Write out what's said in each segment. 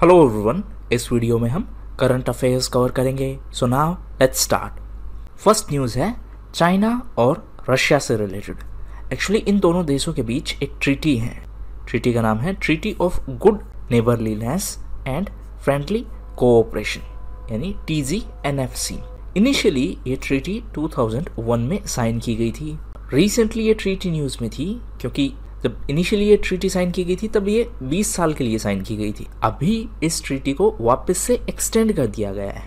Hello everyone इस video में हम करंट अफेयर्स कवर करेंगे so now let's start first news है चाइना और रशिया से रिलेटेड एक्चुअली इन दोनों देशों के बीच एक ट्रीटी है ट्रीटी का नाम है treaty of good neighbourliness and friendly cooperation यानी T G N F C initially ये ट्रीटी 2001 में साइन की गई थी रिसेंटली ये ट्रीटी न्यूज़ में थी क्योंकि जब इनिशियली ये ट्रीटी साइन की गई थी तब ये 20 साल के लिए साइन की गई थी अभी इस ट्रीटी को वापस से एक्सटेंड कर दिया गया है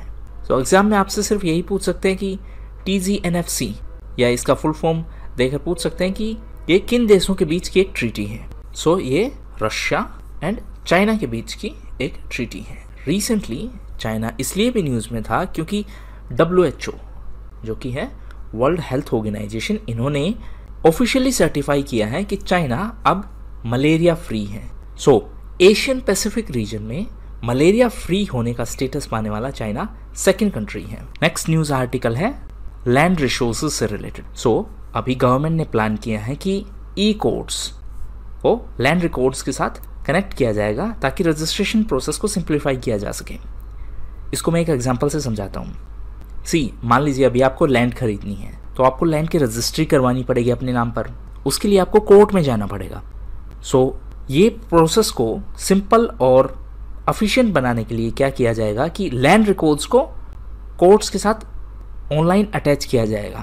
सो so, एग्ज़ाम में आपसे सिर्फ यही पूछ सकते हैं कि टी या इसका फुल फॉर्म देकर पूछ सकते हैं कि ये किन देशों के बीच की एक ट्रीटी है सो so, ये रशिया एंड चाइना के बीच की एक ट्रीटी है रिसेंटली चाइना इसलिए भी न्यूज़ में था क्योंकि डब्ल्यू जो कि है वर्ल्ड हेल्थ ऑर्गेनाइजेशन इन्होंने ऑफिशियली सर्टिफाई किया है कि चाइना अब मलेरिया फ्री है सो एशियन पैसिफिक रीजन में मलेरिया फ्री होने का स्टेटस पाने वाला चाइना सेकेंड कंट्री है नेक्स्ट न्यूज आर्टिकल है लैंड रिसोर्सेज से रिलेटेड सो so, अभी गवर्नमेंट ने प्लान किया है कि ई कोर्ट्स को लैंड रिकॉर्ड्स के साथ कनेक्ट किया जाएगा ताकि रजिस्ट्रेशन प्रोसेस को सिंप्लीफाई किया जा सके इसको मैं एक एग्जाम्पल से समझाता हूँ सी मान लीजिए अभी आपको लैंड खरीदनी है तो आपको लैंड की रजिस्ट्री करवानी पड़ेगी अपने नाम पर उसके लिए आपको कोर्ट में जाना पड़ेगा सो so, ये प्रोसेस को सिंपल और अफिशियंट बनाने के लिए क्या किया जाएगा कि लैंड रिकॉर्ड्स को कोर्ट्स के साथ ऑनलाइन अटैच किया जाएगा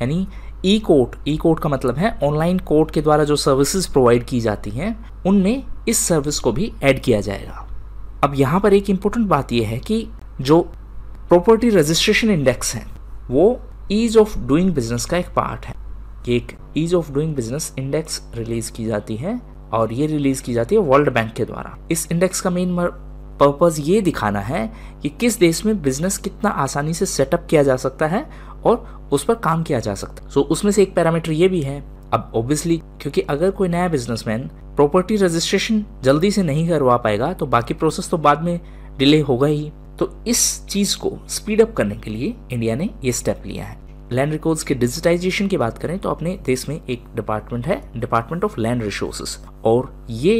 यानी ई कोर्ट ई कोर्ट का मतलब है ऑनलाइन कोर्ट के द्वारा जो सर्विसेज प्रोवाइड की जाती हैं उनमें इस सर्विस को भी ऐड किया जाएगा अब यहाँ पर एक इम्पोर्टेंट बात यह है कि जो प्रॉपर्टी रजिस्ट्रेशन इंडेक्स हैं वो ईज ऑफ डूइंग बिजनेस का एक पार्ट है एक ease of doing business index release की जाती है और ये रिलीज की जाती है वर्ल्ड बैंक के द्वारा इस इंडेक्स का मेन पर्पज़ ये दिखाना है कि किस देश में बिजनेस कितना आसानी से सेटअप किया जा सकता है और उस पर काम किया जा सकता है so, सो उसमें से एक पैरामीटर ये भी है अब ऑब्वियसली क्योंकि अगर कोई नया बिजनेसमैन प्रॉपर्टी रजिस्ट्रेशन जल्दी से नहीं करवा पाएगा तो बाकी प्रोसेस तो बाद में डिले होगा ही तो इस चीज़ को स्पीड अप करने के लिए इंडिया ने ये स्टेप लिया है लैंड रिकॉर्ड्स के डिजिटाइजेशन की बात करें तो अपने देश में एक डिपार्टमेंट है डिपार्टमेंट ऑफ लैंड रिसोर्सेस और ये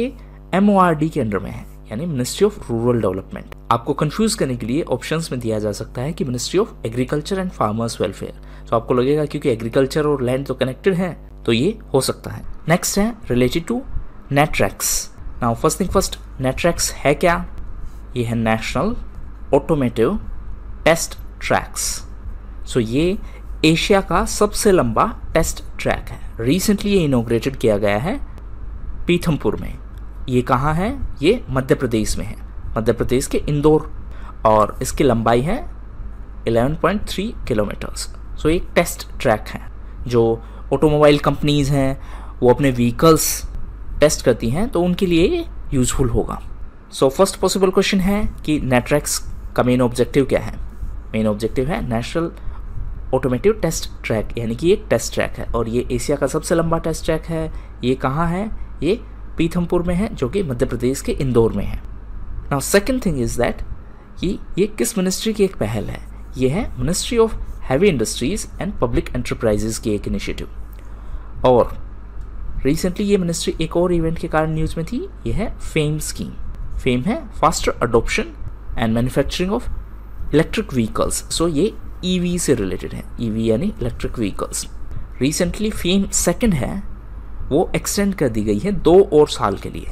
एम के अंडर में है यानी मिनिस्ट्री ऑफ रूरल डेवलपमेंट आपको कंफ्यूज करने के लिए ऑप्शंस में दिया जा सकता है कि ministry of agriculture and farmers welfare तो आपको लगेगा क्योंकि एग्रीकल्चर और लैंड तो कनेक्टेड है तो ये हो सकता है नेक्स्ट है related to NATRAX now first thing first NATRAX है क्या ये है national automotive test tracks so ये एशिया का सबसे लंबा टेस्ट ट्रैक है रिसेंटली ये इनोग्रेटेड किया गया है पीथमपुर में ये कहाँ है ये मध्य प्रदेश में है मध्य प्रदेश के इंदौर और इसकी लंबाई है 11.3 किलोमीटर्स सो एक टेस्ट ट्रैक है जो ऑटोमोबाइल कंपनीज़ हैं वो अपने व्हीकल्स टेस्ट करती हैं तो उनके लिए यूज़फुल होगा सो फर्स्ट पॉसिबल क्वेश्चन है कि नेटवर्क्स का मेन ऑब्जेक्टिव क्या है मेन ऑब्जेक्टिव है नेशनल ऑटोमेटिव टेस्ट ट्रैक यानी कि एक टेस्ट ट्रैक है और ये एशिया का सबसे लंबा टेस्ट ट्रैक है ये कहाँ है ये पीथमपुर में है जो कि मध्य प्रदेश के इंदौर में है now second thing is that कि ये किस मिनिस्ट्री की एक पहल है ये है ministry of heavy industries and public enterprises की एक इनिशिएटिव और रिसेंटली ये मिनिस्ट्री एक और इवेंट के कारण न्यूज़ में थी ये है फेम स्कीम फेम है faster adoption and manufacturing of electric vehicles so ये ईवी से रिलेटेड है ईवी यानी electric vehicles recently FAME second है वो एक्सटेंड कर दी गई है दो और साल के लिए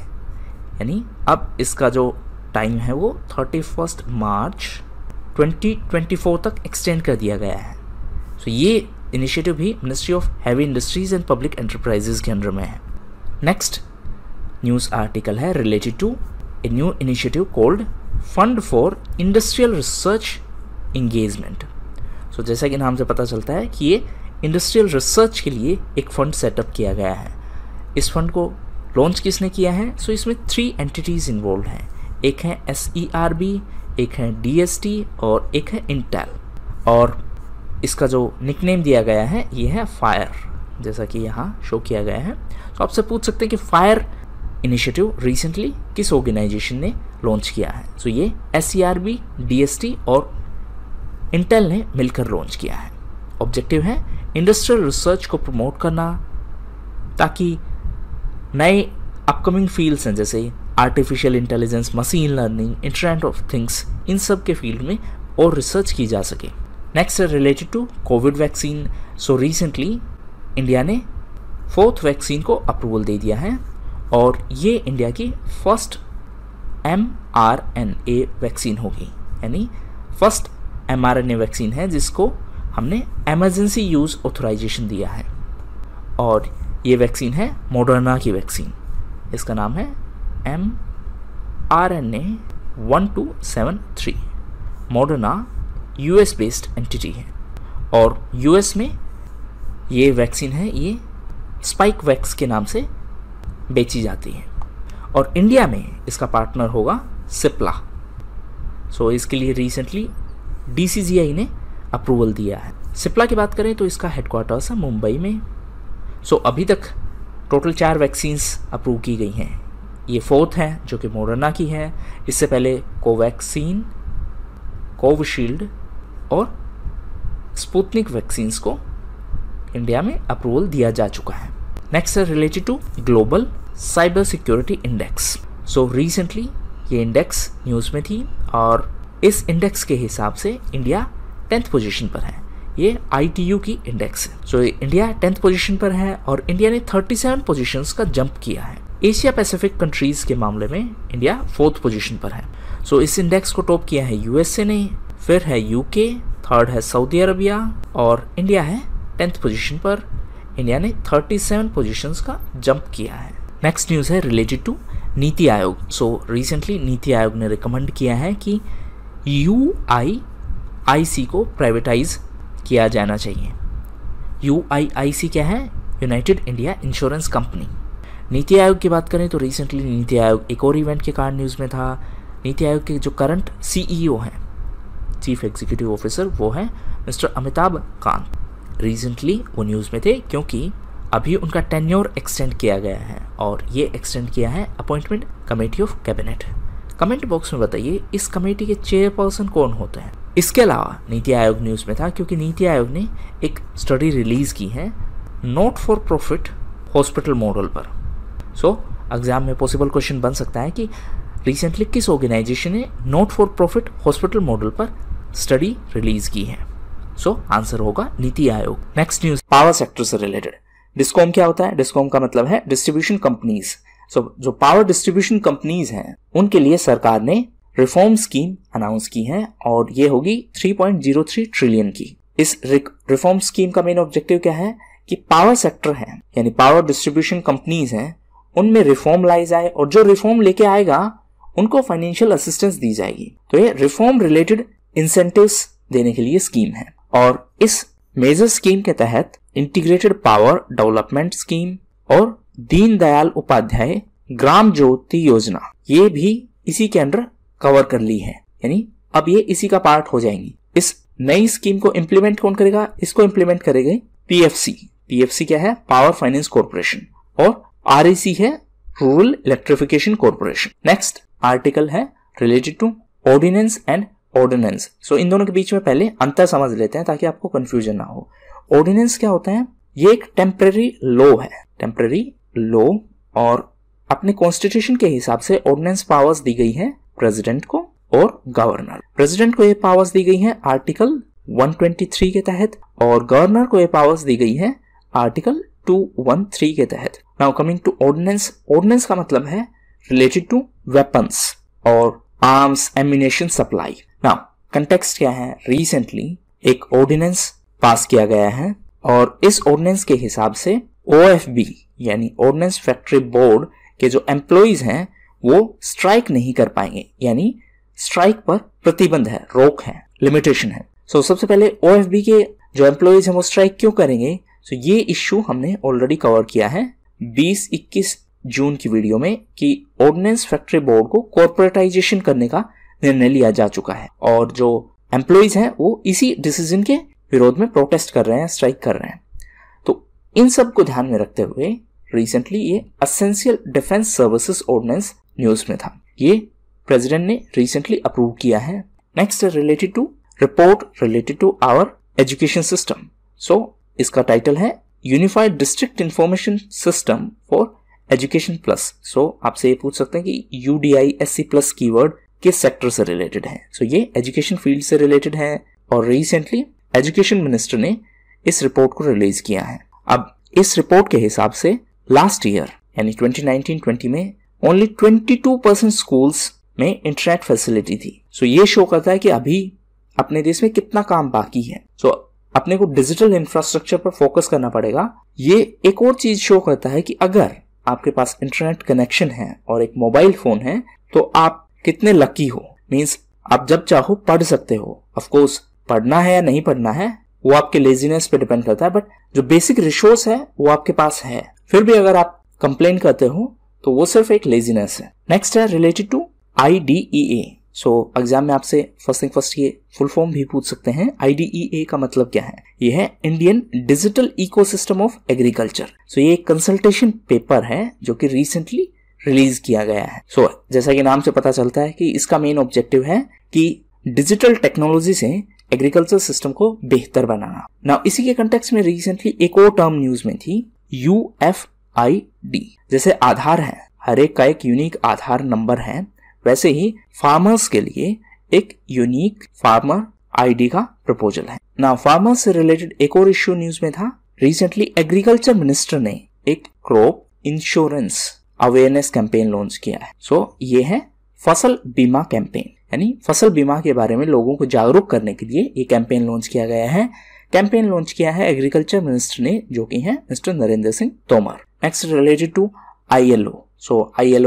यानी अब इसका जो टाइम है वो थर्टी फर्स्ट मार्च 2024 तक एक्सटेंड कर दिया गया है सो so ये इनिशिएटिव भी ministry of heavy industries and public enterprises के अंडर में है नेक्स्ट न्यूज़ आर्टिकल है related to a new initiative called fund for industrial research engagement so जैसा कि नाम से पता चलता है कि ये इंडस्ट्रियल रिसर्च के लिए एक फ़ंड सेटअप किया गया है इस फंड को लॉन्च किसने किया है सो so, इसमें थ्री एंटिटीज़ इन्वॉल्व हैं एक है एस ई आर बी एक है डी एस टी और एक है इंटेल और इसका जो निकनेम दिया गया है ये है फायर जैसा कि यहाँ शो किया गया है तो आपसे पूछ सकते हैं कि फायर इनिशिएटिव रिसेंटली किस ऑर्गेनाइजेशन ने लॉन्च किया है सो so ये एस डीएसटी e और इंटेल ने मिलकर लॉन्च किया है ऑब्जेक्टिव है इंडस्ट्रियल रिसर्च को प्रमोट करना ताकि नए अपकमिंग फील्ड्स हैं जैसे artificial intelligence machine learning internet of things इन सब के फील्ड में और रिसर्च की जा सके next related to covid vaccine so recently India ने फोर्थ वैक्सीन को अप्रूवल दे दिया है और ये इंडिया की first M R N A vaccine होगी यानी first M R N A vaccine है जिसको हमने एमरजेंसी यूज़ ऑथोराइजेशन दिया है और ये वैक्सीन है मोडर्ना की वैक्सीन इसका नाम है M R N A one two seven three Moderna U S based entity है और यू एस में ये वैक्सीन है ये स्पाइक वैक्स के नाम से बेची जाती हैं और इंडिया में इसका पार्टनर होगा सिप्ला सो so, इसके लिए रिसेंटली डी ने अप्रूवल दिया है सिप्ला की बात करें तो इसका हेडक्वार्टर्स है मुंबई में सो so, अभी तक टोटल चार वैक्सीन्स अप्रूव की गई हैं ये फोर्थ हैं जो कि मोरना की हैं इससे पहले कोवैक्सीन कोविशील्ड और स्पुतनिक वैक्सीन्स को इंडिया में अप्रूवल दिया जा चुका है नेक्स्ट है related to global cyber security index so recently ये इंडेक्स न्यूज़ में थी और इस इंडेक्स के हिसाब से इंडिया टेंथ पोजीशन पर है ये आई की इंडेक्स है so so, India tenth position पर है और इंडिया ने 37 पोजिशंस का जंप किया है एशिया पैसिफिक कंट्रीज के मामले में इंडिया फोर्थ पोजीशन पर है सो so, इस इंडेक्स को टॉप किया है यूएसए ने फिर है यूके थर्ड है सऊदी अरबिया और इंडिया है टेंथ पोजिशन पर इंडिया ने थर्टी सेवन का जंप किया है नेक्स्ट न्यूज़ है related to NITI Aayog so recently नीति आयोग ने रिकमेंड किया है कि यू आई आई सी को प्राइवेटाइज किया जाना चाहिए यू आई आई सी क्या है यूनाइटेड इंडिया इंश्योरेंस कंपनी नीति आयोग की बात करें तो रिसेंटली नीति आयोग एक और इवेंट के कारण न्यूज़ में था नीति आयोग के जो करंट सी ई ओ हैं चीफ एग्जीक्यूटिव ऑफिसर वो हैं मिस्टर अमिताभ कांत रिसेंटली वो न्यूज़ में थे क्योंकि अभी उनका टेन्योर एक्सटेंड किया गया है और ये एक्सटेंड किया है appointment committee of cabinet comment box में बताइए इस कमेटी के चेयरपर्सन कौन होते हैं इसके अलावा नीति आयोग न्यूज़ में था क्योंकि नीति आयोग ने एक स्टडी रिलीज़ की है not for profit hospital model पर सो so, एग्ज़ाम में पॉसिबल क्वेश्चन बन सकता है कि रिसेंटली किस ऑर्गेनाइजेशन ने not for profit hospital model पर स्टडी रिलीज़ की है सो so, आंसर होगा NITI Aayog next news power sector से रिलेटेड डिस्कॉम क्या होता है डिस्कॉम का मतलब है डिस्ट्रीब्यूशन कंपनीज सो जो पावर डिस्ट्रीब्यूशन कंपनीज हैं उनके लिए सरकार ने रिफॉर्म स्कीम अनाउंस की है और ये होगी 3.03 ट्रिलियन की इस रिफॉर्म स्कीम का मेन ऑब्जेक्टिव क्या है कि पावर सेक्टर है यानी पावर डिस्ट्रीब्यूशन कंपनीज हैं उनमें रिफॉर्म लाई जाए और जो रिफॉर्म लेके आएगा उनको फाइनेंशियल असिस्टेंस दी जाएगी तो ये रिफॉर्म रिलेटेड इंसेंटिव देने के लिए स्कीम है और इस मेजर स्कीम के तहत इंटीग्रेटेड पावर डेवलपमेंट स्कीम और दीनदयाल उपाध्याय ग्राम ज्योति योजना ये भी इसी के अंदर कवर कर ली है यानी अब ये इसी का पार्ट हो जाएंगी इस नई स्कीम को इम्प्लीमेंट कौन करेगा इसको इम्प्लीमेंट करेगा पीएफसी पीएफसी क्या है पावर फाइनेंस कॉर्पोरेशन और आर e है rural electrification corporation next article है related to ordinance and ordinance so इन दोनों के बीच में पहले अंतर समझ लेते हैं ताकि आपको कंफ्यूजन ना हो ऑर्डिनेंस क्या होता है ये एक टेम्प्रेरी लॉ है टेम्प्रेरी लॉ और अपने कॉन्स्टिट्यूशन के हिसाब से ऑर्डिनेंस पावर्स दी गई है प्रेसिडेंट को और गवर्नर प्रेसिडेंट को ये पावर्स दी गई है आर्टिकल 123 के तहत और गवर्नर को ये पावर्स दी गई है आर्टिकल 213 के तहत now coming to ordinance ordinance का मतलब है रिलेटेड टू वेपन्स और आर्म्स एम्यूनेशन सप्लाई ना कंटेक्स्ट क्या है रिसेंटली एक ऑर्डिनेंस पास किया गया है और इस ऑर्डिनेंस के हिसाब से ओ यानी ऑर्डिनेंस फैक्ट्री बोर्ड के जो एम्प्लॉयज हैं वो स्ट्राइक नहीं कर पाएंगे यानी स्ट्राइक पर प्रतिबंध है रोक है लिमिटेशन है सो so, सबसे पहले ओ के जो एम्प्लॉयज हैं वो स्ट्राइक क्यों करेंगे सो so, ये इश्यू हमने ऑलरेडी कवर किया है 20-21 जून की वीडियो में कि ऑर्डिनेंस फैक्ट्री बोर्ड को कॉर्पोरेटाइजेशन करने का निर्णय लिया जा चुका है और जो एम्प्लॉयज हैं वो इसी डिसीजन के विरोध में प्रोटेस्ट कर रहे हैं स्ट्राइक कर रहे हैं तो इन सब को ध्यान में रखते हुए रिसेंटली ये essential defence services ordinance news में था ये प्रेसिडेंट ने रिसेंटली अप्रूव किया है next related to report related to our education system so इसका टाइटल है unified district information system for education plus so आपसे ये पूछ सकते हैं कि U D I S C plus keyword किस सेक्टर से रिलेटेड है सो so, ये एजुकेशन फील्ड से रिलेटेड है और रिसेंटली एजुकेशन मिनिस्टर ने इस रिपोर्ट को रिलीज किया है अब इस रिपोर्ट के हिसाब से लास्ट ईयर यानी 2019-20 में ओनली 22 परसेंट स्कूल में इंटरनेट फैसिलिटी थी सो so, ये शो करता है कि अभी अपने देश में कितना काम बाकी है सो so, अपने को डिजिटल इंफ्रास्ट्रक्चर पर फोकस करना पड़ेगा ये एक और चीज शो करता है कि अगर आपके पास इंटरनेट कनेक्शन है और एक मोबाइल फोन है तो आप कितने लकी हो मीन्स आप जब चाहो पढ़ सकते हो ऑफकोर्स पढ़ना है या नहीं पढ़ना है वो आपके लेजीनेस पे डिपेंड करता है बट जो बेसिक रिसोर्स है वो आपके पास है फिर भी अगर आप कंप्लेन करते हो तो वो सिर्फ एक लेजीनेस है नेक्स्ट है related to I D E A so exam में आपसे फर्स्ट थिंग फर्स्ट ये फुल फॉर्म भी पूछ सकते हैं आई डी ए का मतलब क्या है ये है Indian digital ecosystem of agriculture so ये एक कंसल्टेशन पेपर है जो कि रिसेंटली रिलीज किया गया है सो so, जैसा कि नाम से पता चलता है कि इसका मेन ऑब्जेक्टिव है कि डिजिटल टेक्नोलॉजी से एग्रीकल्चर सिस्टम को बेहतर बनाना ना इसी के कंटेक्स में रिसेंटली एक और टर्म न्यूज में थी यू एफ आई डी जैसे आधार है हर एक का एक यूनिक आधार नंबर है वैसे ही फार्मर्स के लिए एक यूनिक फार्मर आईडी का प्रपोजल है ना फार्मर्स से रिलेटेड एक और इश्यू न्यूज में था रिसेंटली एग्रीकल्चर मिनिस्टर ने एक crop insurance awareness campaign launch किया है सो so, ये है फसल बीमा कैंपेन यानी फसल बीमा के बारे में लोगों को जागरूक करने के लिए ये कैंपेन लॉन्च किया गया है कैंपेन लॉन्च किया है एग्रीकल्चर मिनिस्टर ने जो कि है mister Narendra Singh Tomar next related to I O so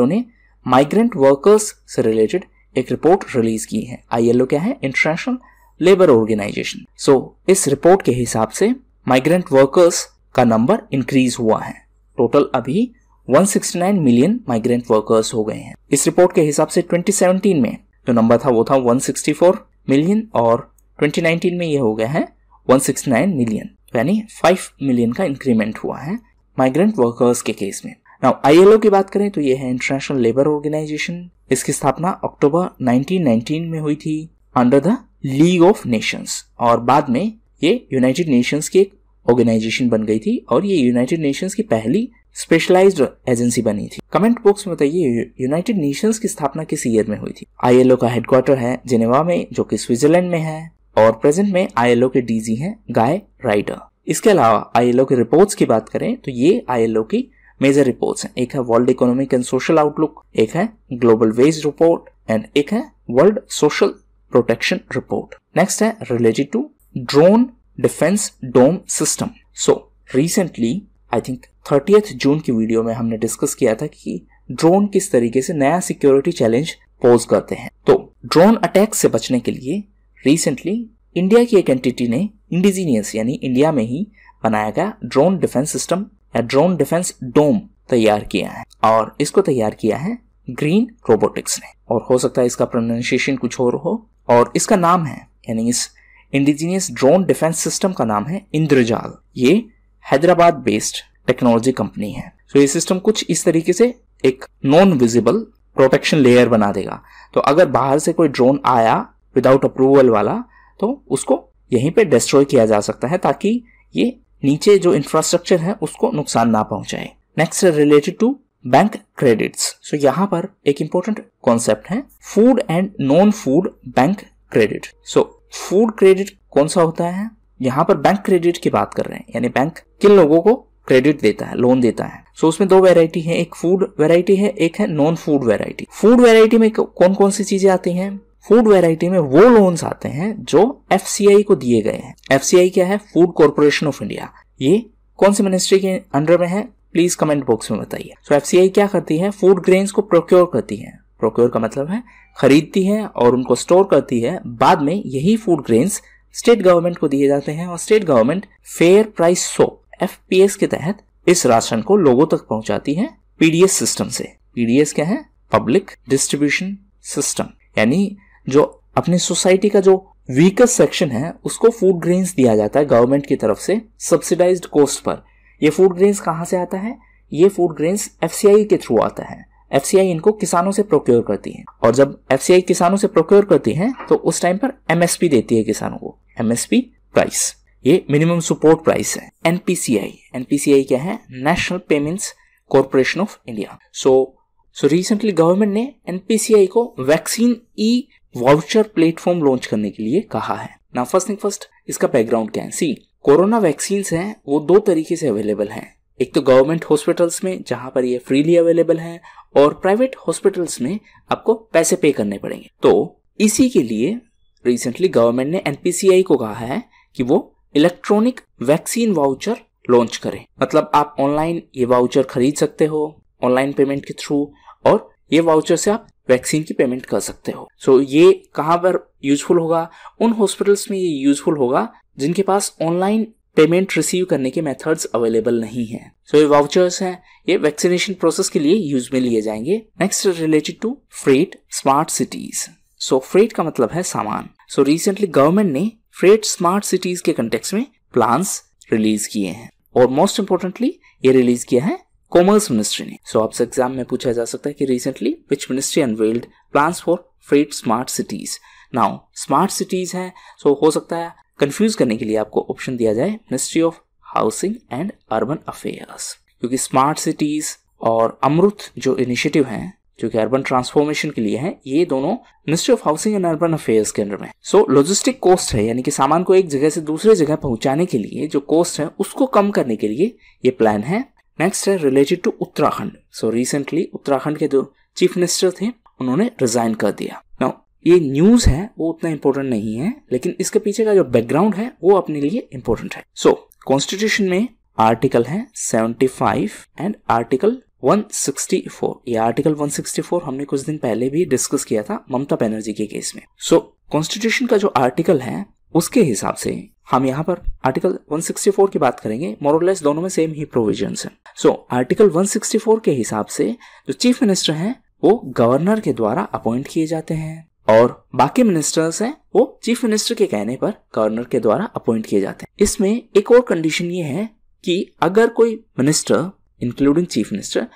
O ने माइग्रेंट वर्कर्स से रिलेटेड एक रिपोर्ट रिलीज की है ओ क्या है इंटरनेशनल लेबर ऑर्गेनाइजेशन सो इस रिपोर्ट के हिसाब से माइग्रेंट वर्कर्स का नंबर इंक्रीज हुआ है टोटल अभी 169 मिलियन माइग्रेंट वर्कर्स हो गए हैं इस रिपोर्ट के हिसाब से 2017 में जो नंबर था वो था 164 मिलियन और 2019 में ये हो गया है 169 मिलियन यानी 5 मिलियन का इंक्रीमेंट हुआ है माइग्रेंट वर्कर्स के केस में नाउ आईएलओ की बात करें तो ये है इंटरनेशनल लेबर ऑर्गेनाइजेशन इसकी स्थापना अक्टूबर 1919 में हुई थी under the League of Nations और बाद में ये यूनाइटेड नेशंस की एक ऑर्गेनाइजेशन बन गई थी और ये यूनाइटेड नेशंस की पहली स्पेशलाइज एजेंसी बनी थी कमेंट बॉक्स में बताइए यूनाइटेड नेशंस की स्थापना किस ईयर में हुई थी आईएलओ का हेडक्वार्टर है जिनेवा में जो कि स्विट्जरलैंड में है और प्रेजेंट में आईएलओ के डीजी हैं गाय राइडर इसके अलावा आईएलओ के रिपोर्ट्स की बात करें तो ये आईएलओ की मेजर रिपोर्ट्स हैं एक है world economic and social outlook एक है ग्लोबल वेज रिपोर्ट एंड एक है world social protection report next है related to drone defence dome system so recently I think thirtieth June की वीडियो में हमने डिस्कस किया था कि ड्रोन किस तरीके से नया सिक्योरिटी चैलेंज पोज करते हैं तो ड्रोन अटैक से बचने के लिए रिसेंटली इंडिया की एक एंटिटी ने इंडिजीनियस यानी इंडिया में ही बनाया गया ड्रोन डिफेंस सिस्टम या ड्रोन डिफेंस डोम तैयार किया है और इसको तैयार किया है ग्रीन रोबोटिक्स ने और हो सकता है इसका प्रोनाउंसिएशन कुछ और हो और इसका नाम है यानी इस इंडिजीनियस ड्रोन डिफेंस सिस्टम का नाम है इंद्रजाल ये हैदराबाद बेस्ड टेक्नोलॉजी कंपनी है तो ये सिस्टम कुछ इस तरीके से एक नॉन विजिबल प्रोटेक्शन लेयर बना देगा तो अगर बाहर से कोई ड्रोन आया विदाउट अप्रूवल वाला तो उसको यहीं पे डिस्ट्रॉय किया जा सकता है ताकि ये नीचे जो इंफ्रास्ट्रक्चर है उसको नुकसान ना पहुंचाए next related to bank credits so यहाँ पर एक इंपॉर्टेंट कॉन्सेप्ट है food and non food bank credit so food credit कौन सा होता है यहाँ पर बैंक क्रेडिट की बात कर रहे हैं यानी बैंक किन लोगों को क्रेडिट देता है लोन देता है सो so, उसमें दो वेरायटी है एक फूड वेरायटी है एक है non food variety food variety में कौन कौन सी चीजें आती हैं फूड वेराइटी में वो लोन्स आते हैं जो एफ को दिए गए हैं एफ क्या है फूड कॉरपोरेशन ऑफ इंडिया ये कौन सी मिनिस्ट्री के अंडर में है प्लीज कमेंट बॉक्स में बताइए सो एफ क्या करती है फूड ग्रेन को प्रोक्योर करती है प्रोक्योर का मतलब है खरीदती है और उनको स्टोर करती है बाद में यही फूड ग्रेन्स स्टेट गवर्नमेंट को दिए जाते हैं और state government fair price shop F के तहत इस राशन को लोगों तक पहुंचाती है पीडीएस सिस्टम से पीडीएस क्या है पब्लिक डिस्ट्रीब्यूशन सिस्टम यानी जो अपनी सोसाइटी का जो वीकेस्ट सेक्शन है उसको फूड ग्रेन्स दिया जाता है गवर्नमेंट की तरफ से सब्सिडाइज कोस्ट पर ये फूड ग्रेन्स कहाँ से आता है ये फूड ग्रेन्स एफ के थ्रू आता है एफ इनको किसानों से प्रोक्योर करती है और जब एफ किसानों से प्रोक्योर करती है तो उस टाइम पर एमएसपी देती है किसानों को एमएसपी प्राइस ये मिनिमम सपोर्ट प्राइस है एनपीसीआई एनपीसीआई क्या है national payments corporation of India so so recently government ने एनपीसीआई को vaccine e voucher platform launch करने के लिए कहा है ना फर्स्ट थिंग फर्स्ट इसका बैकग्राउंड क्या है सी कोरोना वैक्सीन है वो दो तरीके से अवेलेबल है एक तो गवर्नमेंट हॉस्पिटल्स में जहां पर ये फ्रीली अवेलेबल है और प्राइवेट हॉस्पिटल्स में आपको पैसे पे करने पड़ेंगे तो इसी के लिए रिसेंटली गवर्नमेंट ने एनपीसीआई को कहा है कि वो इलेक्ट्रॉनिक वैक्सीन वाउचर लॉन्च करें मतलब आप ऑनलाइन ये वाउचर खरीद सकते हो ऑनलाइन पेमेंट के थ्रू और ये वाउचर से आप वैक्सीन की पेमेंट कर सकते हो सो so, ये कहाँ पर यूजफुल होगा उन हॉस्पिटल्स में ये यूजफुल होगा जिनके पास ऑनलाइन पेमेंट रिसीव करने के मेथड्स अवेलेबल नहीं है सो so, ये वाउचर्स हैं ये वैक्सीनेशन प्रोसेस के लिए यूज में लिए जाएंगे next related to freight smart cities so freight का मतलब है सामान सो रिसेंटली गवर्नमेंट ने फ्रेट स्मार्ट सिटीज के कंटेक्स में प्लान्स रिलीज किए हैं और मोस्ट इंपोर्टेंटली ये रिलीज किया है कॉमर्स मिनिस्ट्री ने सो so, आपसे एग्जाम में पूछा जा सकता है कि recently which ministry unveiled plan for freight smart cities now smart cities हैं सो so हो सकता है कंफ्यूज करने के लिए आपको ऑप्शन दिया जाए ministry of housing and urban affairs क्योंकि स्मार्ट सिटीज और अमृत जो इनिशिएटिव हैं जो कि अर्बन ट्रांसफॉर्मेशन के लिए है ये दोनों ministry of housing and urban affairs के अंदर में सो लॉजिस्टिक कॉस्ट है यानी कि सामान को एक जगह से दूसरे जगह पहुंचाने के लिए जो कॉस्ट है उसको कम करने के लिए ये प्लान है नेक्स्ट है related to Uttarakhand so recently Uttarakhand के जो चीफ मिनिस्टर थे उन्होंने रिजाइन कर दिया नाउ ये न्यूज है वो उतना इम्पोर्टेंट नहीं है लेकिन इसके पीछे का जो बैकग्राउंड है वो अपने लिए इम्पोर्टेंट है सो so, कॉन्स्टिट्यूशन में आर्टिकल है 75 एंड आर्टिकल 164 ये आर्टिकल 164 हमने कुछ दिन पहले भी डिस्कस किया था ममता बनर्जी के केस में सो so, कॉन्स्टिट्यूशन का जो आर्टिकल है उसके हिसाब से हम यहाँ पर आर्टिकल 164 की बात करेंगे मोरलेस दोनों में सेम ही प्रोविजन है सो so, आर्टिकल 164 के हिसाब से जो चीफ मिनिस्टर हैं वो गवर्नर के द्वारा अपॉइंट किए जाते हैं और बाकी मिनिस्टर्स हैं वो चीफ मिनिस्टर के कहने पर गवर्नर के द्वारा अपॉइंट किए जाते हैं इसमें एक और कंडीशन ये है कि अगर कोई मिनिस्टर इंक्लूडिंग चीफ मिनिस्टर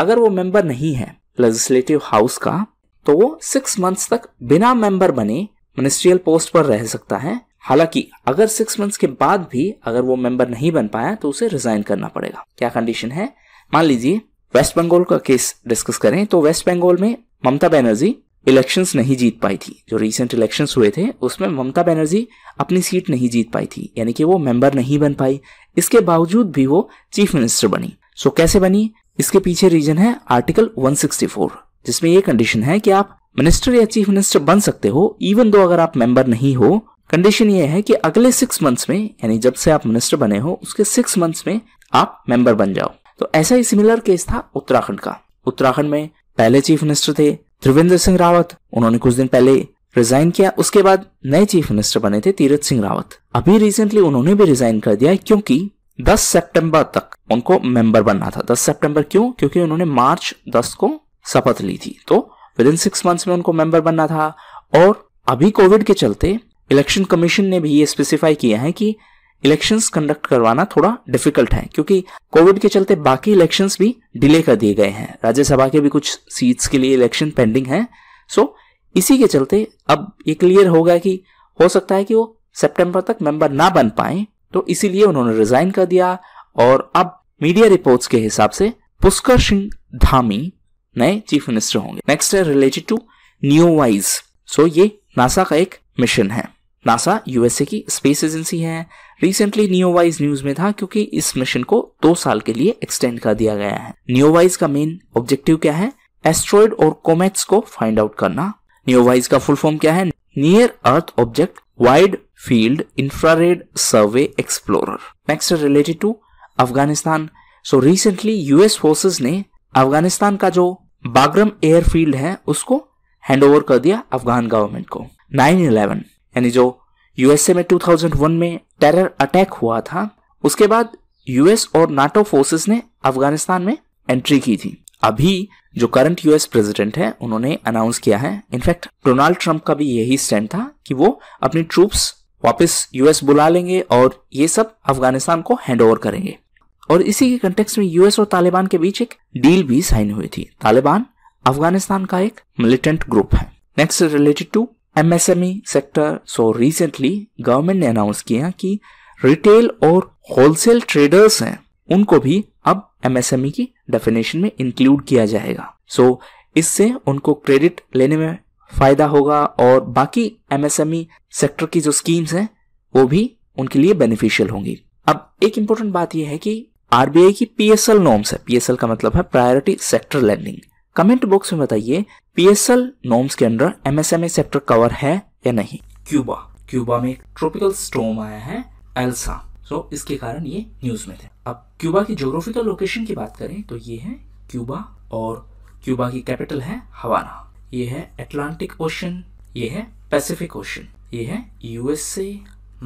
अगर वो मेंबर नहीं है लेजिस्लेटिव हाउस का तो वो सिक्स मंथ्स तक बिना मेंबर बने मिनिस्ट्रियल पोस्ट पर रह सकता है हालांकि अगर सिक्स मंथ्स के बाद भी अगर वो मेंबर नहीं बन पाया तो उसे रिजाइन करना पड़ेगा क्या कंडीशन है मान लीजिए वेस्ट बंगाल का केस डिस्कस करें तो वेस्ट बंगाल में ममता बनर्जी इलेक्शंस नहीं जीत पाई थी जो रिसेंट इलेक्शंस हुए थे उसमें ममता बनर्जी अपनी सीट नहीं जीत पाई थी यानी कि वो मेंबर नहीं बन पाई इसके बावजूद भी वो चीफ मिनिस्टर बनी सो so, कैसे बनी इसके पीछे रीजन है आर्टिकल 164 जिसमें ये कंडीशन है कि आप मिनिस्टर या चीफ मिनिस्टर बन सकते हो इवन दो अगर आप मेंबर नहीं हो कंडीशन ये है कि अगले सिक्स मंथ्स में यानी जब से आप मिनिस्टर बने हो उसके सिक्स मंथ्स में आप मेंबर बन जाओ तो ऐसा ही सिमिलर केस था उत्तराखंड का उत्तराखंड में पहले चीफ मिनिस्टर थे त्रिवेंद्र सिंह रावत उन्होंने कुछ दिन पहले रिजाइन किया उसके बाद नए चीफ मिनिस्टर बने थे तीरथ सिंह रावत अभी रिसेंटली उन्होंने भी रिजाइन कर दिया क्योंकि 10 सितंबर तक उनको मेंबर बनना था 10 सितंबर क्यों क्योंकि उन्होंने मार्च 10 को शपथ ली थी तो विद इन सिक्स मंथ्स में उनको मेंबर बनना था और अभी कोविड के चलते इलेक्शन कमीशन ने भी ये स्पेसिफाई किया है कि इलेक्शन कंडक्ट करवाना थोड़ा डिफिकल्ट है क्योंकि कोविड के चलते बाकी इलेक्शन भी डिले कर दिए गए हैं राज्यसभा के भी कुछ सीट्स के लिए इलेक्शन पेंडिंग है सो इसी के चलते अब ये क्लियर होगा कि हो सकता है कि वो सितंबर तक मेंबर ना बन पाए तो इसीलिए उन्होंने रिजाइन कर दिया और अब मीडिया रिपोर्ट्स के हिसाब से पुष्कर सिंह धामी नए चीफ मिनिस्टर होंगे नेक्स्ट है रिलेटेड टू न्यूवाइज सो ये नासा का एक मिशन है नासा यूएसए की स्पेस एजेंसी है रिसेंटली न्यूवाइज न्यूज में था क्योंकि इस मिशन को दो साल के लिए एक्सटेंड कर दिया गया है न्योवाइज का मेन ऑब्जेक्टिव क्या है एस्ट्रॉइड और कोमेट्स को फाइंड आउट करना न्योवाइज का फुल फॉर्म क्या है near earth object wide field infrared survey explorer. Next related to Afghanistan so recently us forces ne Afghanistan का जो बागरम एयरफील्ड है उसको हैंड ओवर कर दिया अफगान गवर्नमेंट को 9/11 यानी जो यूएसए में 2001 में टेरर अटैक हुआ था उसके बाद यूएस और नाटो फोर्सेस ने अफगानिस्तान में एंट्री की थी अभी जो करंट यूएस प्रेसिडेंट है उन्होंने अनाउंस किया है इनफैक्ट डोनाल्ड ट्रंप का भी यही स्टैंड था कि वो अपनी ट्रूप्स वापस यूएस बुला लेंगे और ये सब अफगानिस्तान को हैंड ओवर करेंगे और इसी के कंटेक्स में यूएस और तालिबान के बीच एक डील भी साइन हुई थी तालिबान अफगानिस्तान का एक मिलिटेंट ग्रुप है next related to MSME sector so recently government ने अनाउंस किया कि रिटेल और होलसेल ट्रेडर्स हैं उनको भी अब एमएसएमई e की डेफिनेशन में इंक्लूड किया जाएगा सो so, इससे उनको क्रेडिट लेने में फ़ायदा होगा और बाकी एमएसएमई सेक्टर e की जो स्कीम्स हैं वो भी उनके लिए बेनिफिशियल होंगी अब एक इंपॉर्टेंट बात यह है कि आरबीआई की पीएसएल नॉर्म्स है पीएसएल का मतलब है priority sector lending comment box में बताइए पीएसएल नॉर्म्स के अंडर एमएसएमई सेक्टर कवर है या नहीं क्यूबा क्यूबा में एक ट्रॉपिकल स्टोम आया है एल्सा सो इसके कारण ये न्यूज में थे अब क्यूबा की ज्योग्राफिकल लोकेशन की बात करें तो ये है क्यूबा और क्यूबा की कैपिटल है हवाना ये है अटलांटिक ओशन ये है पैसिफिक ओशन ये है यूएसए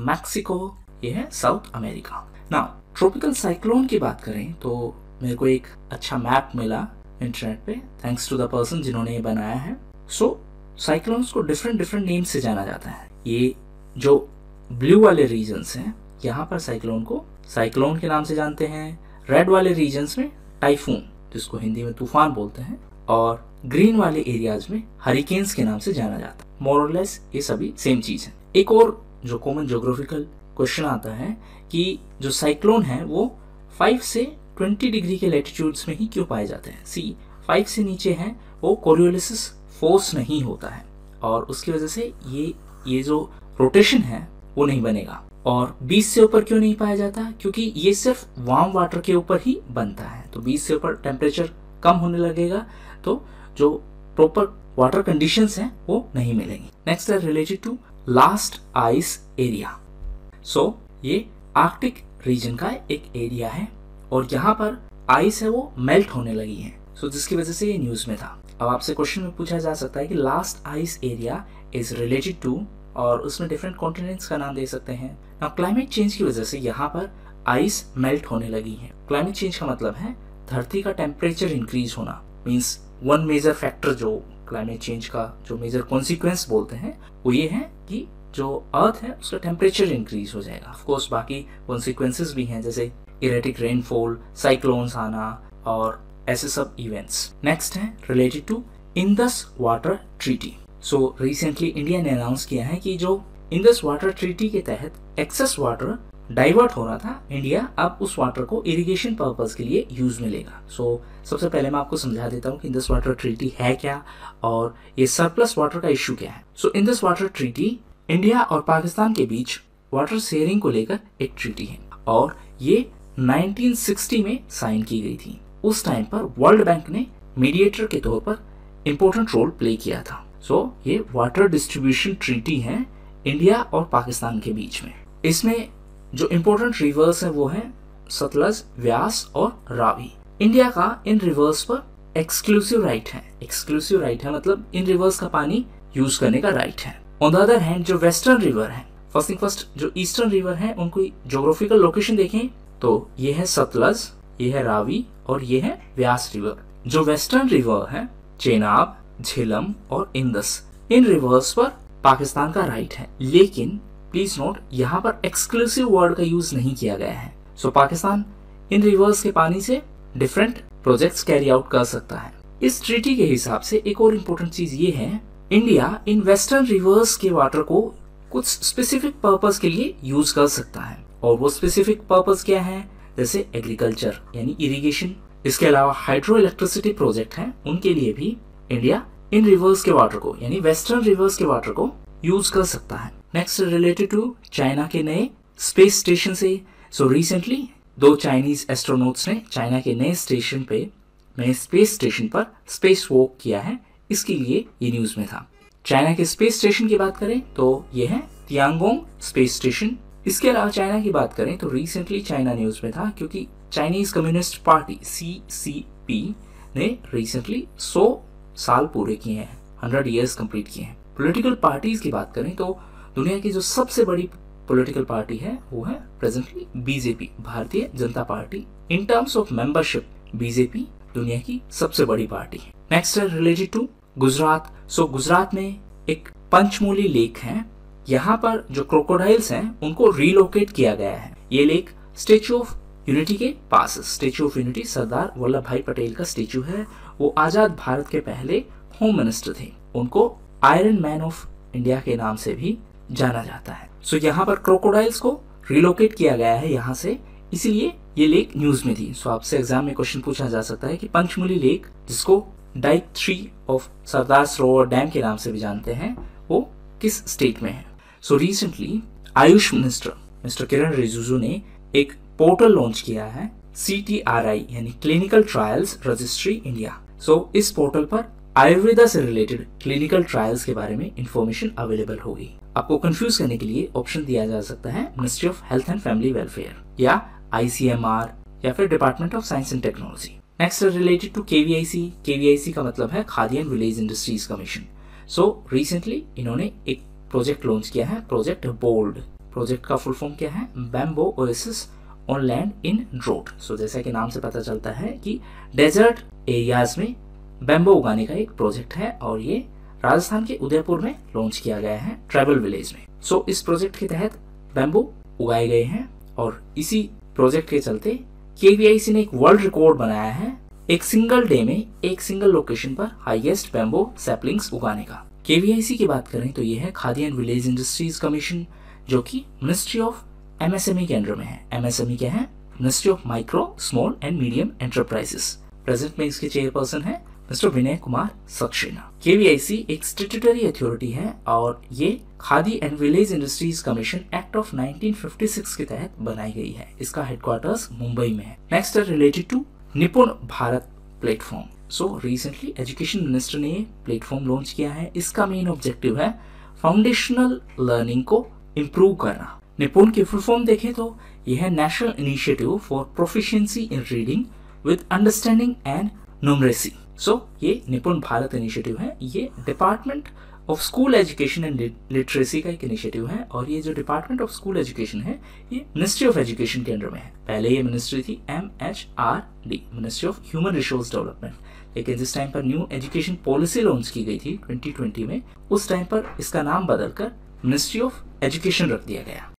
मैक्सिको ये है साउथ अमेरिका ना ट्रॉपिकल साइक्लोन की बात करें तो मेरे को एक अच्छा मैप मिला इंटरनेट पे थैंक्स टू द पर्सन जिन्होंने ये बनाया है सो so, साइक्लोन्स को डिफरेंट डिफरेंट नेम से जाना जाता है ये जो ब्लू वाले रीजन्स हैं यहाँ पर साइक्लोन को साइक्लोन के नाम से जानते हैं रेड वाले रीजन्स में टाइफून जिसको हिंदी में तूफान बोलते हैं और ग्रीन वाले एरियाज में हरिकेन्स के नाम से जाना जाता है मोरलेस ये सभी सेम चीज है एक और जो कॉमन जोग्राफिकल क्वेश्चन आता है कि जो साइक्लोन है वो 5 से 20 डिग्री के लेटिट्यूड्स में ही क्यों पाए जाते हैं सी 5 से नीचे है वो कोरियोलिसिस फोर्स नहीं होता है और उसकी वजह से ये ये जो रोटेशन है वो नहीं बनेगा और 20 से ऊपर क्यों नहीं पाया जाता क्योंकि ये सिर्फ वार्म वाटर के ऊपर ही बनता है तो 20 से ऊपर टेम्परेचर कम होने लगेगा तो जो प्रॉपर वाटर कंडीशन है वो नहीं मिलेंगी नेक्स्ट है related to last ice area so ये आर्कटिक रीजन का एक एरिया है और यहाँ पर आइस है वो मेल्ट होने लगी है सो so, जिसकी वजह से ये न्यूज में था अब आपसे क्वेश्चन में पूछा जा सकता है कि last ice area is related to और उसमें डिफरेंट कॉन्टिनेंट्स का नाम दे सकते हैं ना क्लाइमेट चेंज की वजह से यहाँ पर आइस मेल्ट होने लगी है क्लाइमेट चेंज का मतलब है धरती का टेम्परेचर इंक्रीज होना मीन्स वन मेजर फैक्टर जो क्लाइमेट चेंज का जो मेजर कॉन्सिक्वेंस बोलते हैं वो ये है कि जो अर्थ है उसका टेम्परेचर इंक्रीज हो जाएगा ऑफकोर्स बाकी कॉन्सिक्वेंसेस भी हैं जैसे इरेटिक रेनफॉल साइक्लोन्स आना और ऐसे सब इवेंट्स नेक्स्ट है related to Indus water treaty so recently India ने अनाउंस किया है कि जो इंदस वाटर ट्रीटी के तहत एक्सेस वाटर डाइवर्ट हो रहा था इंडिया अब उस वाटर को इरिगेशन पर्पस के लिए यूज़ में लेगा सो so, सबसे पहले मैं आपको समझा देता हूँ कि इंदस वाटर ट्रीटी है क्या और ये सरप्लस वाटर का इश्यू क्या है so so, Indus water treaty India और पाकिस्तान के बीच वाटर शेयरिंग को लेकर एक ट्रीटी है और ये 1960 में साइन की गई थी उस टाइम पर वर्ल्ड बैंक ने मीडिएटर के तौर पर इम्पोर्टेंट रोल प्ले किया था सो so, ये वाटर डिस्ट्रीब्यूशन ट्रीटी है इंडिया और पाकिस्तान के बीच में इसमें जो इम्पोर्टेंट रिवर्स हैं वो हैं सतलज व्यास और रावी इंडिया का इन रिवर्स पर एक्सक्लूसिव राइट है एक्सक्लूसिव राइट है मतलब इन रिवर्स का पानी यूज करने का राइट है ऑन द अदर हैंड जो वेस्टर्न रिवर है फर्स्ट थिंग फर्स्ट जो ईस्टर्न रिवर है उनको जोग्राफिकल लोकेशन देखें तो ये है सतलज ये है रावी और ये है व्यास रिवर जो वेस्टर्न रिवर है चेनाब झेलम और इंदस इन रिवर्स पर पाकिस्तान का राइट है लेकिन प्लीज नोट यहाँ पर एक्सक्लूसिव वर्ड का यूज नहीं किया गया है सो so, पाकिस्तान इन रिवर्स के पानी से डिफरेंट प्रोजेक्ट्स कैरी आउट कर सकता है इस ट्रीटी के हिसाब से एक और इम्पोर्टेंट चीज ये है इंडिया इन वेस्टर्न रिवर्स के वाटर को कुछ स्पेसिफिक पर्पज के लिए यूज कर सकता है और वो स्पेसिफिक पर्पज क्या है जैसे एग्रीकल्चर यानी इरिगेशन इसके अलावा हाइड्रो इलेक्ट्रिसिटी प्रोजेक्ट है उनके लिए भी इंडिया इन रिवर्स के वाटर को यानी वेस्टर्न रिवर्स के वाटर को यूज कर सकता है नेक्स्ट रिलेटेड टू चाइना के नए स्पेस स्टेशन से सो so रिसेंटली दो चाइनीज एस्ट्रोनोट्स ने चाइना के नए स्टेशन पे नए स्पेस स्टेशन पर स्पेस वॉक किया है इसके लिए ये न्यूज में था चाइना के स्पेस स्टेशन की बात करें तो ये है तियांगोंग स्पेस स्टेशन इसके अलावा चाइना की बात करें तो रिसेंटली चाइना न्यूज में था क्योंकि Chinese communist party C C P ने रिसेंटली 100 साल पूरे किए हैं 100 इयर्स कंप्लीट किए हैं पॉलिटिकल पार्टीज की बात करें तो दुनिया की जो सबसे बड़ी पॉलिटिकल पार्टी है वो है presently BJP Bharatiya Janata party in terms of membership BJP दुनिया की सबसे बड़ी पार्टी है नेक्स्ट है related to Gujarat so Gujarat में एक पंचमूली लेक है यहाँ पर जो क्रोकोडाइल्स हैं उनको रिलोकेट किया गया है ये लेक स्टेच्यू ऑफ यूनिटी के पास statue of unity Sardar Vallabhbhai Patel का स्टेच्यू है वो आजाद भारत के पहले होम मिनिस्टर थे उनको आयरन मैन ऑफ इंडिया के नाम से भी जाना जाता है सो so, यहाँ पर क्रोकोडाइल्स को रिलोकेट किया गया है यहाँ से इसीलिए ये लेक न्यूज में थी सो so, आपसे एग्जाम में क्वेश्चन पूछा जा सकता है कि पंचमुली लेक जिसको dyke three of Sardar Sarovar dam के नाम से भी जानते हैं वो किस स्टेट में है so recently AYUSH minister mister Kiran Rijiju ने एक पोर्टल लॉन्च किया है सी टी आर आई यानी clinical trials registry India so इस पोर्टल पर आयुर्वेदा से रिलेटेड क्लिनिकल ट्रायल्स के बारे में इंफॉर्मेशन अवेलेबल होगी आपको कंफ्यूज करने के लिए ऑप्शन दिया जा सकता है ministry of health and family welfare या आईसीएमआर या फिर department of science and technology next related to KVIC KVIC का मतलब है Khadi and village industries commission so recently इन्होंने एक प्रोजेक्ट लॉन्च किया है प्रोजेक्ट बोल्ड प्रोजेक्ट का फुल फॉर्म क्या है bamboo oasis on land in drought so जैसा कि नाम से पता चलता है कि डेजर्ट एरियाज में बैम्बो उगाने का एक प्रोजेक्ट है और ये राजस्थान के उदयपुर में लॉन्च किया गया है ट्राइबल विलेज में सो इस प्रोजेक्ट के तहत बैम्बो उगाए गए हैं और इसी प्रोजेक्ट के चलते के ने एक वर्ल्ड रिकॉर्ड बनाया है एक सिंगल डे में एक सिंगल लोकेशन पर हाईएस्ट बैम्बो सैपलिंग्स उगाने का के की बात करें तो ये है Khadi and village industries commission जो कि मिनिस्ट्री ऑफ एमएसएमई के अंडर में है एमएसएमई क्या है ministry of micro small and medium enterprises present में इसके चेयरपर्सन है मिस्टर विनय कुमार सक्सेना केवीआईसी एक स्टेटरी अथॉरिटी है और ये Khadi and village industries commission act of 1956 के तहत बनाई गई है इसका हेडक्वार्टर्स मुंबई में है next related to Nipun Bharat platform so recently education minister ने प्लेटफॉर्म लॉन्च किया है इसका मेन ऑब्जेक्टिव है फाउंडेशनल लर्निंग को इम्प्रूव करना निपुण के फुल फॉर्म देखें तो यह है national initiative for proficiency in reading with understanding and numeracy so so, ये निपुण भारत इनिशिएटिव है ये department of school education and literacy का एक इनिशिएटिव है और ये जो डिपार्टमेंट ऑफ स्कूल एजुकेशन है ये मिनिस्ट्री ऑफ एजुकेशन के अंडर में है पहले ये मिनिस्ट्री थी M H R D ministry of human resource development लेकिन जिस टाइम पर न्यू एजुकेशन पॉलिसी लॉन्च की गई थी 2020 में उस टाइम पर इसका नाम बदलकर मिनिस्ट्री ऑफ एजुकेशन रख दिया गया